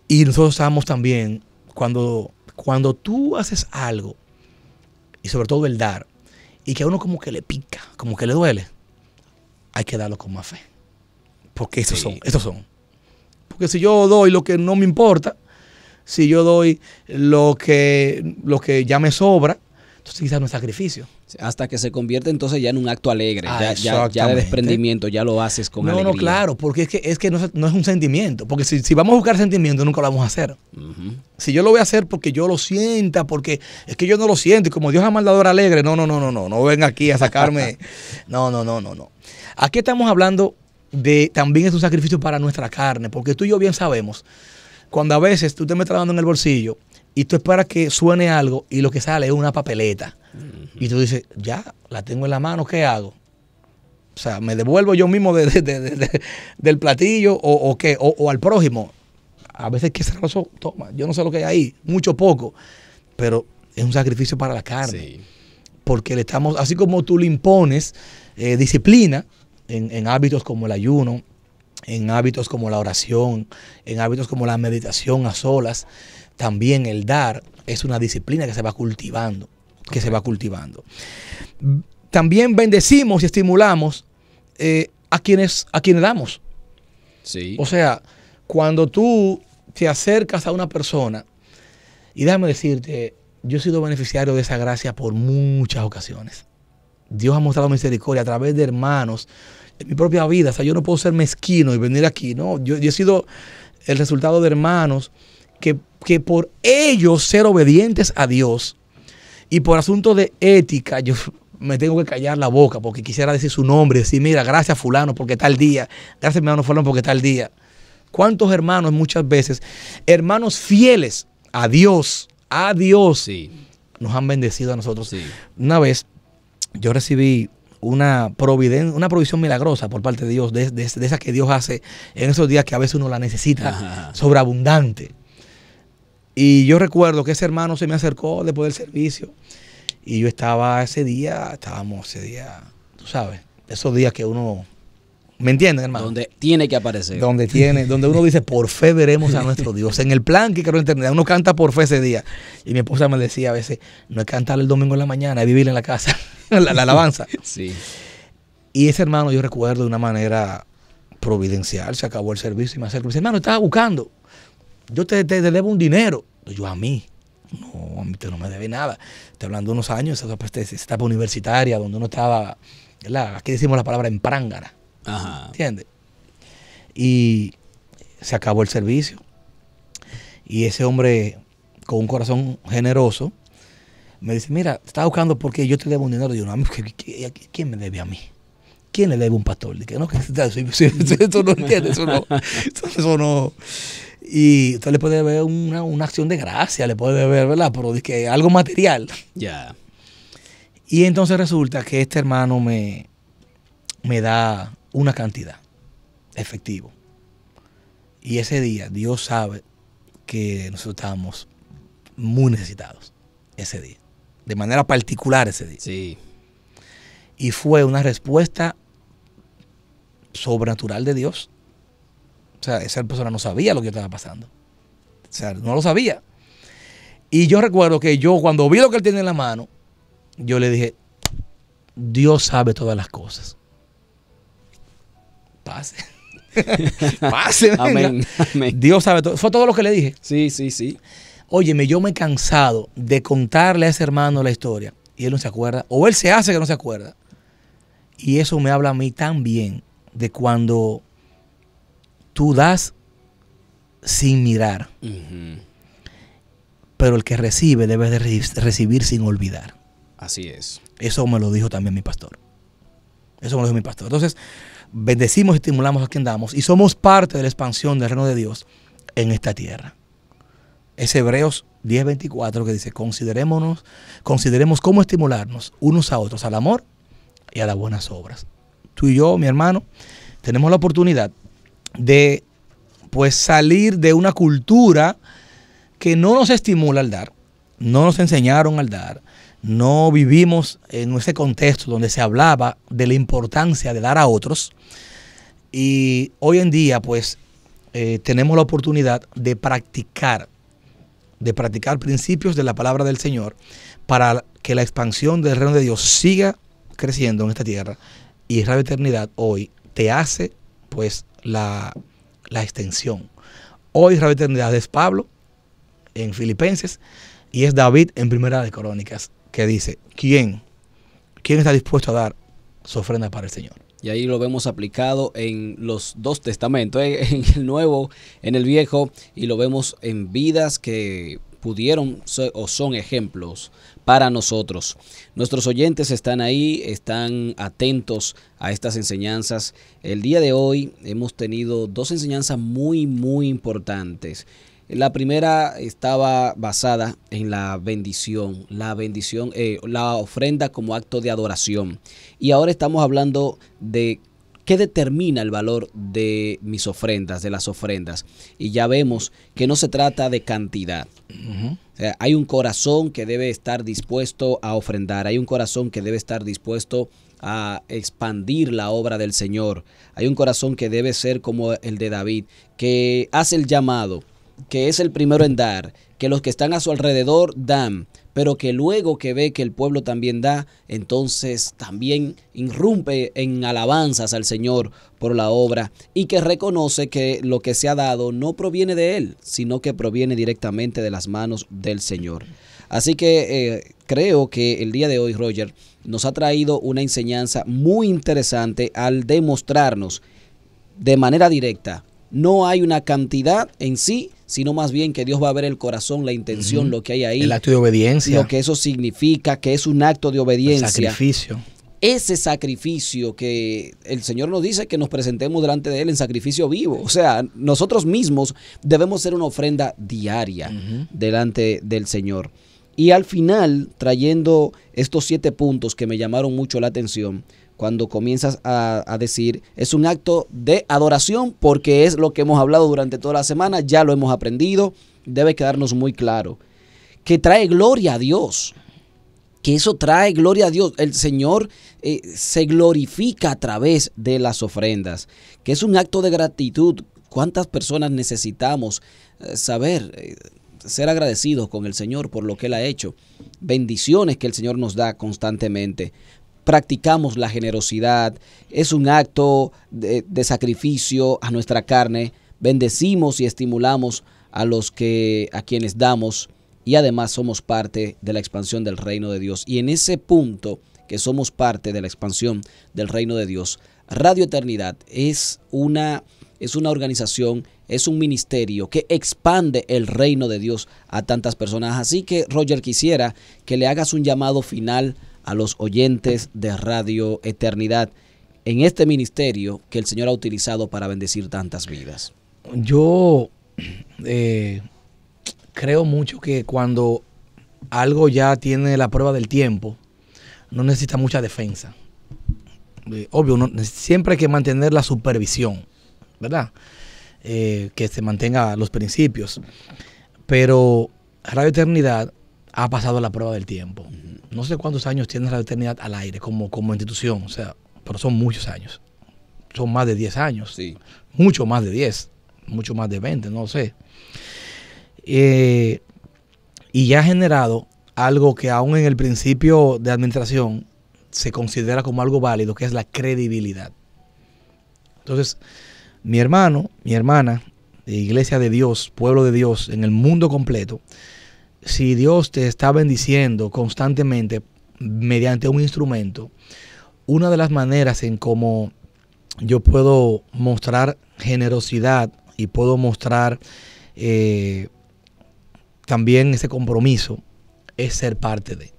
Y nosotros sabemos también, cuando, cuando tú haces algo, y sobre todo el dar, y que a uno como que le pica, como que le duele, hay que darlo con más fe. Porque estos son, estos son. Porque si yo doy lo que no me importa, si yo doy lo que, lo que ya me sobra, entonces quizás no es sacrificio. Hasta que se convierte entonces ya en un acto alegre, ah, ya, ya, de desprendimiento, ya lo haces con no, No, no, claro, porque es que, no, es un sentimiento, porque si, vamos a buscar sentimiento nunca lo vamos a hacer. Si yo lo voy a hacer porque yo lo sienta, porque es que yo no lo siento, y como Dios ha mandado alegre, no, no, no, no, no, no ven aquí a sacarme. no, no, no, no, no. Aquí estamos hablando de también es un sacrificio para nuestra carne, porque tú y yo bien sabemos cuando a veces tú te metes la mano en el bolsillo y tú esperas que suene algo y lo que sale es una papeleta. Y tú dices, ya, la tengo en la mano, ¿qué hago? O sea, me devuelvo yo mismo del platillo o, qué, o, al prójimo. A veces que se los toma, yo no sé lo que hay ahí, mucho poco, pero es un sacrificio para la carne. Porque le estamos, así como tú le impones eh, disciplina en, hábitos como el ayuno, en hábitos como la oración, en hábitos como la meditación a solas, también el dar es una disciplina que se va cultivando, que se va cultivando. También bendecimos y estimulamos eh, a quienes a quienes damos. Sí. O sea, cuando tú te acercas a una persona y déjame decirte, yo he sido beneficiario de esa gracia por muchas ocasiones. Dios ha mostrado misericordia a través de hermanos mi propia vida. O sea, yo no puedo ser mezquino y venir aquí. No, yo, he sido el resultado de hermanos que, por ellos ser obedientes a Dios y por asunto de ética, yo me tengo que callar la boca porque quisiera decir su nombre, decir, mira, gracias fulano porque tal día, gracias hermano fulano porque tal día. ¿Cuántos hermanos muchas veces, hermanos fieles a Dios, a Dios, sí. nos han bendecido a nosotros? Sí. Una vez yo recibí una, una provisión milagrosa por parte de Dios, de, de, esas que Dios hace en esos días que a veces uno la necesita sobreabundante. Y yo recuerdo que ese hermano se me acercó después del servicio y yo estaba ese día, estábamos ese día, tú sabes, esos días que uno ¿Me entiendes, hermano? Donde tiene que aparecer. Donde tiene, donde uno dice, por fe veremos a nuestro Dios. En el plan que quiero entender, uno canta por fe ese día. Y mi esposa me decía a veces, no es cantar el domingo en la mañana, es vivir en la casa, la, alabanza. Sí. Y ese hermano yo recuerdo de una manera providencial, se acabó el servicio y me acerco y me dice, hermano, estaba buscando, yo te, te, debo un dinero. yo a mí, no, a mí te no me debe nada. Estoy hablando de unos años, esa etapa universitaria, donde uno estaba, aquí decimos la palabra en prángara ¿Entiendes? Y se acabó el servicio. Y ese hombre, con un corazón generoso, me dice, mira, estaba buscando porque yo te debo un dinero. yo, no, ¿quién me debe a mí? ¿Quién le debe un pastor? Dije, no, que eso no entiende, eso no. Eso no. Y usted le puede ver una, acción de gracia, le puede ver ¿verdad? Pero algo material. Ya. Y entonces resulta que este hermano me, me da una cantidad, efectivo. Y ese día Dios sabe que nosotros estábamos muy necesitados ese día, de manera particular ese día. Sí. Y fue una respuesta sobrenatural de Dios. O sea, esa persona no sabía lo que estaba pasando. O sea, no lo sabía. Y yo recuerdo que yo cuando vi lo que él tiene en la mano, yo le dije, Dios sabe todas las cosas pase. pase. amén, Dios sabe todo. Fue todo lo que le dije. Sí, sí, sí. Óyeme, yo me he cansado de contarle a ese hermano la historia y él no se acuerda, o él se hace que no se acuerda. Y eso me habla a mí también de cuando tú das sin mirar. Pero el que recibe debe de recibir sin olvidar. Así es. Eso me lo dijo también mi pastor. Eso me lo dijo mi pastor. Entonces, bendecimos y estimulamos a quien damos y somos parte de la expansión del reino de Dios en esta tierra. Es Hebreos 10:24 que dice, considerémonos, consideremos cómo estimularnos unos a otros al amor y a las buenas obras. Tú y yo, mi hermano, tenemos la oportunidad de pues salir de una cultura que no nos estimula al dar, no nos enseñaron al dar, no vivimos en ese contexto donde se hablaba de la importancia de dar a otros. Y hoy en día, pues, eh, tenemos la oportunidad de practicar, de practicar principios de la palabra del Señor para que la expansión del reino de Dios siga creciendo en esta tierra. Y la Eternidad hoy te hace, pues, la, extensión. Hoy la Eternidad es Pablo en Filipenses y es David en Primera de Crónicas que dice, ¿quién? ¿Quién está dispuesto a dar su ofrenda para el Señor? Y ahí lo vemos aplicado en los dos testamentos, eh, en el nuevo, en el viejo, y lo vemos en vidas que pudieron o son ejemplos para nosotros. Nuestros oyentes están ahí, están atentos a estas enseñanzas. El día de hoy hemos tenido dos enseñanzas muy, muy importantes. La primera estaba basada en la bendición, la bendición, eh, la ofrenda como acto de adoración. Y ahora estamos hablando de ¿Qué determina el valor de mis ofrendas, de las ofrendas? Y ya vemos que no se trata de cantidad. hay un corazón que debe estar dispuesto a ofrendar, hay un corazón que debe estar dispuesto a expandir la obra del Señor, hay un corazón que debe ser como el de David, que hace el llamado, que es el primero en dar, que los que están a su alrededor dan, pero que luego que ve que el pueblo también da, entonces también irrumpe en alabanzas al Señor por la obra y que reconoce que lo que se ha dado no proviene de él, sino que proviene directamente de las manos del Señor. Así que eh, creo que el día de hoy, Roger, nos ha traído una enseñanza muy interesante al demostrarnos de manera directa no hay una cantidad en sí, sino más bien que Dios va a ver el corazón, la intención, lo que hay ahí. El acto de obediencia. Lo que eso significa, que es un acto de obediencia. El sacrificio. Ese sacrificio que el Señor nos dice que nos presentemos delante de Él en sacrificio vivo. O sea, nosotros mismos debemos ser una ofrenda diaria delante del Señor. Y al final, trayendo estos siete puntos que me llamaron mucho la atención, cuando comienzas a, decir, es un acto de adoración porque es lo que hemos hablado durante toda la semana, ya lo hemos aprendido, debe quedarnos muy claro, que trae gloria a Dios, que eso trae gloria a Dios, el Señor eh, se glorifica a través de las ofrendas, que es un acto de gratitud, cuántas personas necesitamos eh, saber. Eh, ser agradecidos con el Señor por lo que Él ha hecho, bendiciones que el Señor nos da constantemente practicamos la generosidad, es un acto de, sacrificio a nuestra carne, bendecimos y estimulamos a los que a quienes damos y además somos parte de la expansión del reino de Dios. Y en ese punto que somos parte de la expansión del reino de Dios, Radio Eternidad es una es una organización, es un ministerio que expande el reino de Dios a tantas personas. Así que Roger quisiera que le hagas un llamado final a los oyentes de Radio Eternidad en este ministerio que el Señor ha utilizado para bendecir tantas vidas? Yo eh, creo mucho que cuando algo ya tiene la prueba del tiempo, no necesita mucha defensa. Eh, obvio, siempre hay que mantener la supervisión, ¿verdad? Eh, que se mantenga los principios. Pero Radio Eternidad ha pasado la prueba del tiempo no sé cuántos años tiene la Eternidad al aire como, como institución, o sea, pero son muchos años. Son más de 10 años. Mucho más de 10, mucho más de 20, no sé. Eh, y ya ha generado algo que aún en el principio de administración se considera como algo válido, que es la credibilidad. Entonces, mi hermano, mi hermana, Iglesia de Dios, pueblo de Dios, en el mundo completo, si Dios te está bendiciendo constantemente mediante un instrumento, una de las maneras en cómo yo puedo mostrar generosidad y puedo mostrar eh, también ese compromiso es ser parte de.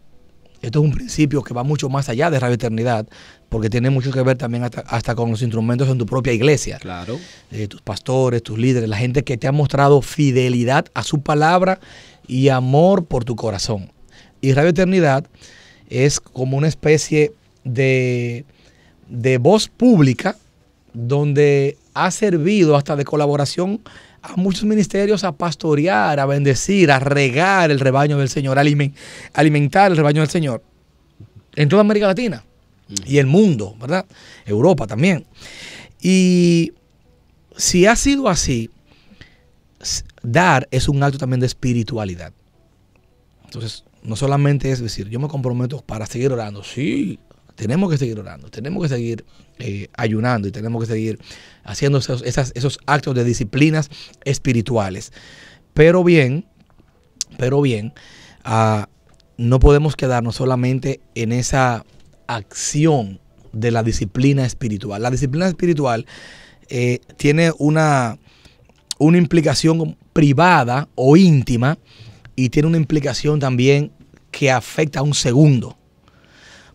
Esto es un principio que va mucho más allá de la Eternidad, porque tiene mucho que ver también hasta, con los instrumentos en tu propia iglesia. Claro. Eh, tus pastores, tus líderes, la gente que te ha mostrado fidelidad a su palabra y amor por tu corazón. Y Radio Eternidad es como una especie de, voz pública donde ha servido hasta de colaboración a muchos ministerios a pastorear, a bendecir, a regar el rebaño del Señor, alimentar el rebaño del Señor en toda América Latina y el mundo, ¿verdad? Europa también. Y si ha sido así, dar es un acto también de espiritualidad. Entonces, no solamente es decir, yo me comprometo para seguir orando, sí, tenemos que seguir orando, tenemos que seguir eh, ayunando y tenemos que seguir haciendo esos, actos de disciplinas espirituales. Pero bien, pero bien, ah, no podemos quedarnos solamente en esa acción de la disciplina espiritual. La disciplina espiritual eh, tiene una, una implicación privada o íntima y tiene una implicación también que afecta a un segundo.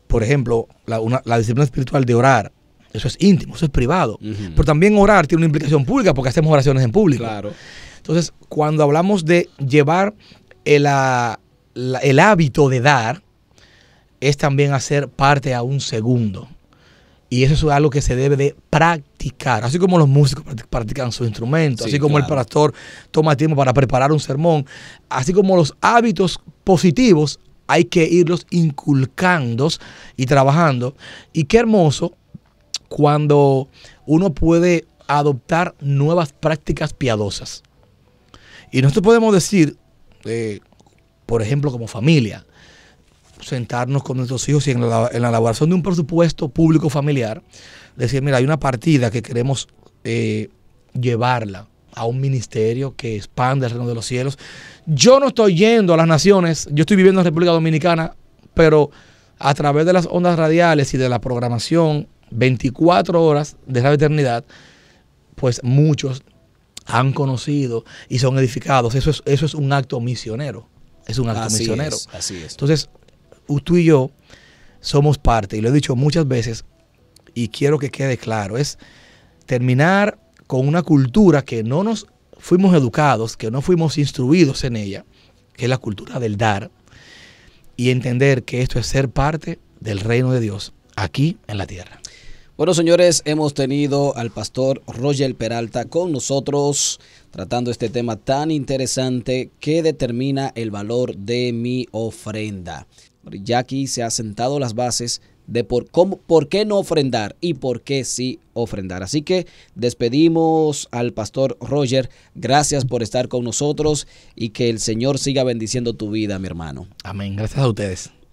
Por ejemplo, la, disciplina espiritual de orar, eso es íntimo, eso es privado. Pero también orar tiene una implicación pública porque hacemos oraciones en público. Entonces, cuando hablamos de llevar el, ah, el hábito de dar, es también hacer parte a un segundo. Y eso es algo que se debe de practicar, así como los músicos practican sus instrumentos, así como el pastor toma tiempo para preparar un sermón, así como los hábitos positivos hay que irlos inculcando y trabajando. Y qué hermoso cuando uno puede adoptar nuevas prácticas piadosas. Y nosotros podemos decir, eh, por ejemplo, como familia, sentarnos con nuestros hijos y en la, elaboración de un presupuesto público familiar, decir, mira, hay una partida que queremos eh, llevarla a un ministerio que expande el reino de los cielos. Yo no estoy yendo a las naciones, yo estoy viviendo en República Dominicana, pero a través de las ondas radiales y de la programación 24 horas de la eternidad, pues muchos han conocido y son edificados. Eso es, eso es un acto misionero. Es un acto misionero. así es. Entonces, tú y yo somos parte, y lo he dicho muchas veces, y quiero que quede claro, es terminar con una cultura que no nos fuimos educados, que no fuimos instruidos en ella, que es la cultura del dar, y entender que esto es ser parte del reino de Dios aquí en la tierra. Bueno, señores, hemos tenido al pastor Roger Peralta con nosotros tratando este tema tan interesante que determina el valor de mi ofrenda ya aquí se ha sentado las bases de por, cómo, por qué no ofrendar y por qué sí ofrendar. Así que despedimos al pastor Roger. Gracias por estar con nosotros y que el Señor siga bendiciendo tu vida, mi hermano. Amén. Gracias a ustedes.